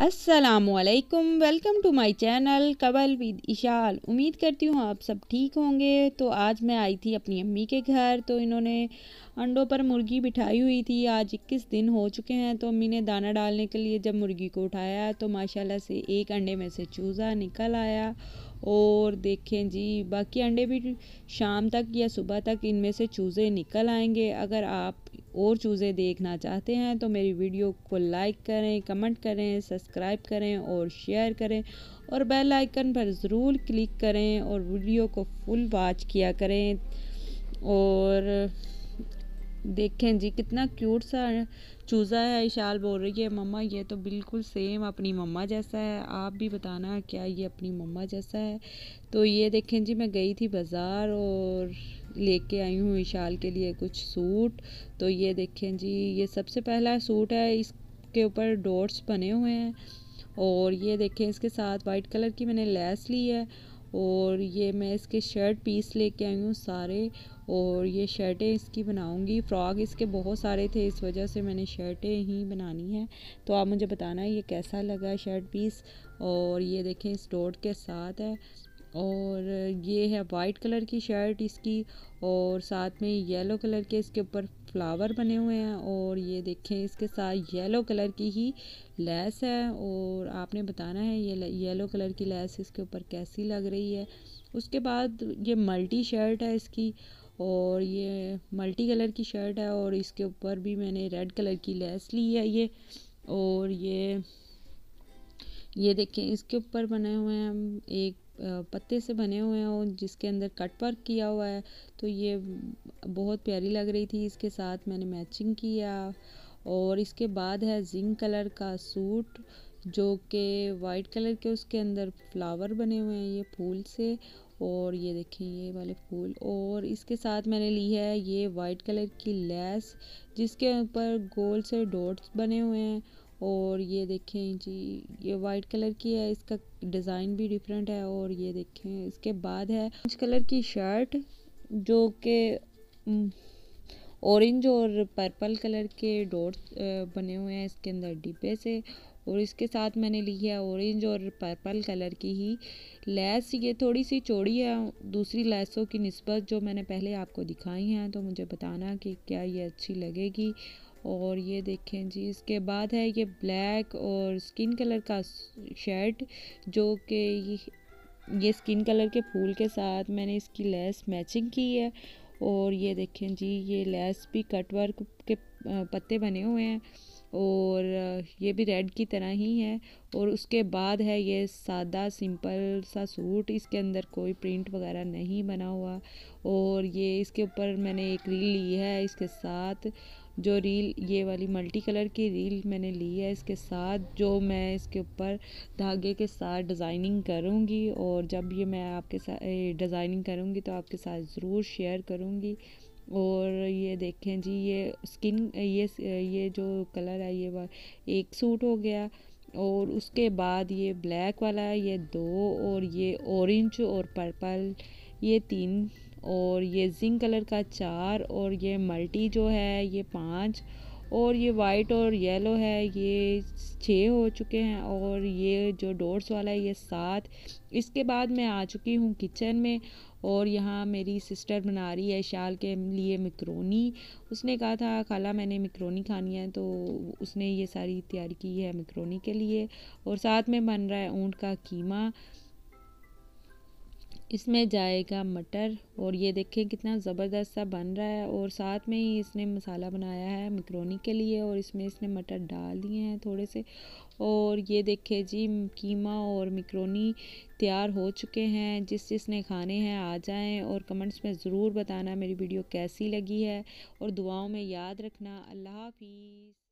असलकुम welcome to my channel कबल with Ishal उम्मीद करती हूँ आप सब ठीक होंगे तो आज मैं आई थी अपनी अम्मी के घर तो इन्होंने अंडों पर मुर्गी बिठाई हुई थी आज इक्कीस दिन हो चुके हैं तो अम्मी ने दाना डालने के लिए जब मुर्गी को उठाया तो माशाल्लाह से एक अंडे में से चूज़ा निकल आया और देखें जी बाकी अंडे भी शाम तक या सुबह तक इनमें से चूज़े निकल आएंगे अगर आप और चूज़ें देखना चाहते हैं तो मेरी वीडियो को लाइक करें कमेंट करें सब्सक्राइब करें और शेयर करें और बेल आइकन पर ज़रूर क्लिक करें और वीडियो को फुल वॉच किया करें और देखें जी कितना क्यूट सा चूज़ा है इशाल बोल रही है मम्मा ये तो बिल्कुल सेम अपनी मम्मा जैसा है आप भी बताना क्या ये अपनी मम्मा जैसा है तो ये देखें जी मैं गई थी बाज़ार और लेके आई हूँ विशाल के लिए कुछ सूट तो ये देखें जी ये सबसे पहला सूट है इसके ऊपर डॉट्स बने हुए हैं और ये देखें इसके साथ वाइट कलर की मैंने लेस ली है और ये मैं इसके शर्ट पीस लेके आई हूँ सारे और ये शर्टें इसकी बनाऊंगी फ्रॉक इसके बहुत सारे थे इस वजह से मैंने शर्टें ही बनानी है तो आप मुझे बताना ये कैसा लगा शर्ट पीस और ये देखें इस डोट के साथ है और ये है वाइट कलर की शर्ट इसकी और साथ में येलो कलर के इसके ऊपर फ्लावर बने हुए हैं और ये देखें इसके साथ येलो कलर की ही लेस है और आपने बताना है ये येलो कलर की लेस इसके ऊपर कैसी लग रही है उसके बाद ये मल्टी शर्ट है इसकी और ये मल्टी कलर की शर्ट है और इसके ऊपर भी मैंने रेड कलर की लेस ली है ये और ये ये देखें इसके ऊपर बने हुए हैं एक पत्ते से बने हुए हैं और जिसके अंदर कट वर्क किया हुआ है तो ये बहुत प्यारी लग रही थी इसके साथ मैंने मैचिंग किया और इसके बाद है जिंक कलर का सूट जो कि वाइट कलर के उसके अंदर फ्लावर बने हुए हैं ये फूल से और ये देखें ये वाले फूल और इसके साथ मैंने ली है ये वाइट कलर की लेस जिसके ऊपर गोल से डॉट्स बने हुए हैं और ये देखें जी ये वाइट कलर की है इसका डिज़ाइन भी डिफरेंट है और ये देखें इसके बाद है ऑरेंज कलर की शर्ट जो कि ऑरेंज हम्म, और पर्पल कलर के डॉट्स बने हुए हैं इसके अंदर डिब्बे से और इसके साथ मैंने ली है ऑरेंज और पर्पल कलर की ही लैस ये थोड़ी सी चौड़ी है दूसरी लैसों की नस्बत जो मैंने पहले आपको दिखाई हैं तो मुझे बताना कि क्या ये अच्छी लगेगी और ये देखें जी इसके बाद है ये ब्लैक और स्किन कलर का शर्ट जो कि ये स्किन कलर के फूल के साथ मैंने इसकी लेस मैचिंग की है और ये देखें जी ये लेस भी कटवर्क के पत्ते बने हुए हैं और ये भी रेड की तरह ही है और उसके बाद है ये सादा सिंपल सा सूट इसके अंदर कोई प्रिंट वगैरह नहीं बना हुआ और ये इसके ऊपर मैंने एक रील ली है इसके साथ जो रील ये वाली मल्टी कलर की रील मैंने ली है इसके साथ जो मैं इसके ऊपर धागे के साथ डिज़ाइनिंग करूँगी और जब ये मैं आपके साथ डिज़ाइनिंग करूँगी तो आपके साथ ज़रूर शेयर करूँगी और ये देखें जी ये स्किन ये ये जो कलर है ये एक सूट हो गया और उसके बाद ये ब्लैक वाला ये दो और ये ऑरेंज और पर्पल ये तीन और ये जिंक कलर का चार और ये मल्टी जो है ये पाँच और ये वाइट और येलो है ये छः हो चुके हैं और ये जो डोर्स वाला है ये सात इसके बाद मैं आ चुकी हूँ किचन में और यहाँ मेरी सिस्टर बना रही है शाल के लिए मिक्रोनी उसने कहा था खाला मैंने मिक्रोनी खानी है तो उसने ये सारी तैयारी की है मिक्रोनी के लिए और साथ में बन रहा है ऊँट का कीमा इसमें जाएगा मटर और ये देखें कितना ज़बरदस्त सा बन रहा है और साथ में ही इसने मसाला बनाया है मकरोनी के लिए और इसमें इसने मटर डाल दिए हैं थोड़े से और ये देखें जी कीमा और मकरोनी तैयार हो चुके हैं जिस जिसने खाने हैं आ जाएं और कमेंट्स में ज़रूर बताना मेरी वीडियो कैसी लगी है और दुआओं में याद रखना अल्लाह हाफिज़